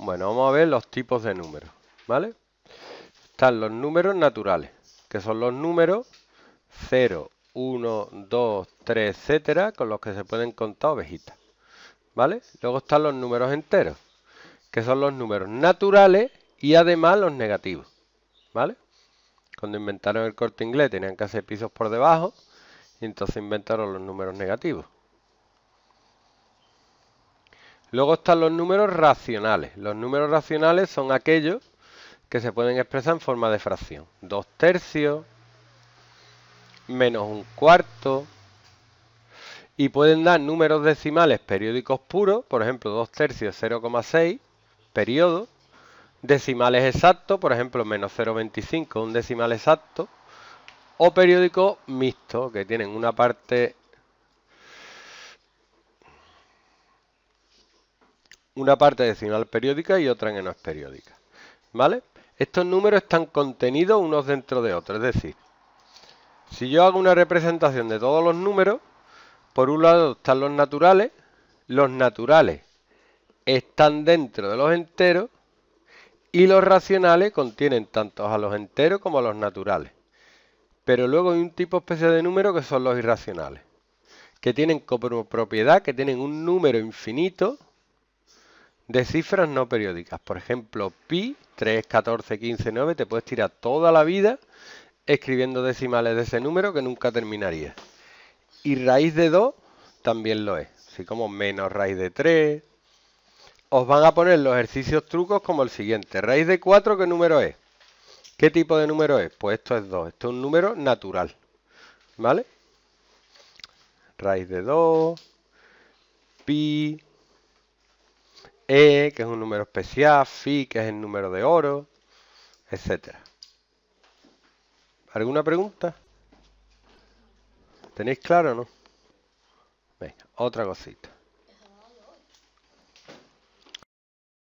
Bueno, vamos a ver los tipos de números, ¿vale? Están los números naturales, que son los números 0, 1, 2, 3, etcétera, con los que se pueden contar ovejitas, ¿vale? Luego están los números enteros, que son los números naturales y además los negativos, ¿vale? Cuando inventaron el corte inglés tenían que hacer pisos por debajo y entonces inventaron los números negativos. Luego están los números racionales. Los números racionales son aquellos que se pueden expresar en forma de fracción. Dos tercios, menos un cuarto. Y pueden dar números decimales periódicos puros, por ejemplo, dos tercios 0,6, periodo. Decimales exactos, por ejemplo, menos 0,25, un decimal exacto. O periódicos mixtos, que tienen una parte una parte decimal periódica y otra en no es periódica. ¿Vale? Estos números están contenidos unos dentro de otros, es decir, si yo hago una representación de todos los números, por un lado están los naturales, los naturales están dentro de los enteros y los racionales contienen tanto a los enteros como a los naturales. Pero luego hay un tipo especial de número que son los irracionales, que tienen como propiedad que tienen un número infinito de cifras no periódicas. Por ejemplo, pi, 3, 14, 15, 9, te puedes tirar toda la vida escribiendo decimales de ese número que nunca terminaría. Y raíz de 2 también lo es, así como menos raíz de 3. Os van a poner los ejercicios trucos como el siguiente. Raíz de 4, ¿qué número es? ¿Qué tipo de número es? Pues esto es 2, esto es un número natural. ¿Vale? Raíz de 2, pi, e, que es un número especial, Fi, que es el número de oro, etcétera. ¿Alguna pregunta? ¿Tenéis claro o no? Venga, otra cosita.